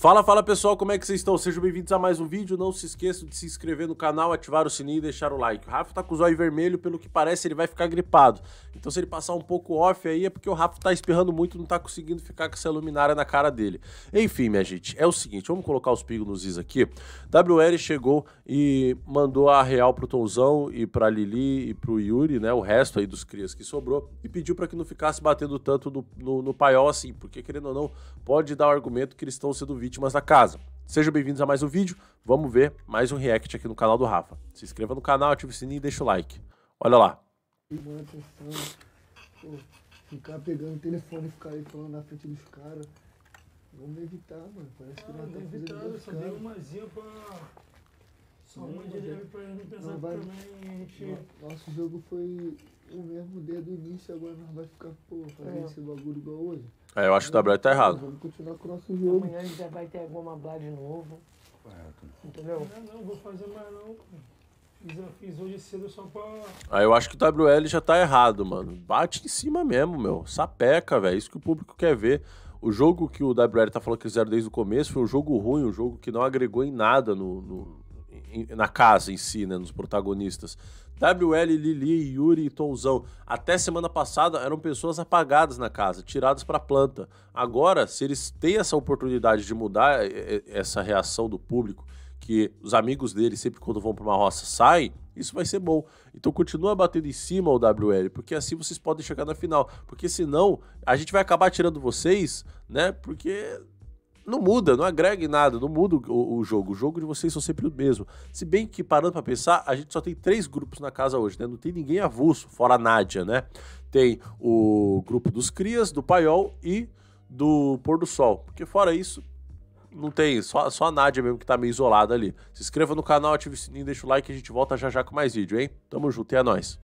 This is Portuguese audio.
Fala, fala pessoal, como é que vocês estão? Sejam bem-vindos a mais um vídeo. Não se esqueçam de se inscrever no canal, ativar o sininho e deixar o like. O Rafa tá com o zóio vermelho, pelo que parece ele vai ficar gripado. Então se ele passar um pouco off aí é porque o Rafa tá espirrando muito, não tá conseguindo ficar com essa luminária na cara dele. Enfim, minha gente, é o seguinte, vamos colocar os pingos nos is aqui. WL chegou e mandou a real pro Tonzão e pra Lili e pro Yuri, né, o resto aí dos crias que sobrou, e pediu para que não ficasse batendo tanto no, no, no paiol assim, porque querendo ou não, pode dar o argumento que eles estão sendo vítimas vítimas da casa. Sejam bem-vindos a mais um vídeo, vamos ver mais um react aqui no canal do Rafa. Se inscreva no canal, ative o sininho e deixa o like. Olha lá. Pô, ficar pegando o telefone e ficar aí falando na frente dos caras. Vamos evitar, mano. Parece que ah, tá não tá evitando, fazendo só Deu uma zinha pra... Sua mãe de leve pra não pensar não vai... que também a gente... Nosso jogo foi o mesmo desde o início, agora nós vai ficar, pô, fazendo é. esse bagulho igual hoje. É, eu acho que o WL tá errado. Vamos continuar com o nosso jogo. Amanhã ainda vai ter alguma blá de novo. Correto. Entendeu? Não, não, vou fazer mais não. Fiz, fiz hoje cedo só pra. Aí eu acho que o WL já tá errado, mano. Bate em cima mesmo, meu. Sapeca, velho. É isso que o público quer ver. O jogo que o WL tá falando que fizeram desde o começo foi um jogo ruim, um jogo que não agregou em nada no, no na casa em si, né, nos protagonistas. WL, Lili, Yuri e Tonzão, até semana passada eram pessoas apagadas na casa, tiradas para planta. Agora, se eles têm essa oportunidade de mudar é, é, essa reação do público, que os amigos deles sempre quando vão para uma roça saem, isso vai ser bom. Então continua batendo em cima o WL, porque assim vocês podem chegar na final. Porque senão a gente vai acabar tirando vocês, né? Porque não muda, não agrega em nada, não muda o, o, jogo. O jogo de vocês são sempre o mesmo. Se bem que, parando pra pensar, a gente só tem três grupos na casa hoje, né? Não tem ninguém avulso, fora a Nádia, né? Tem o grupo dos Crias, do Paiol e do Pôr do Sol. Porque fora isso, não tem, só, só a Nádia mesmo que tá meio isolada ali. Se inscreva no canal, ative o sininho, deixa o like e a gente volta já já com mais vídeo, hein? Tamo junto e é nóis.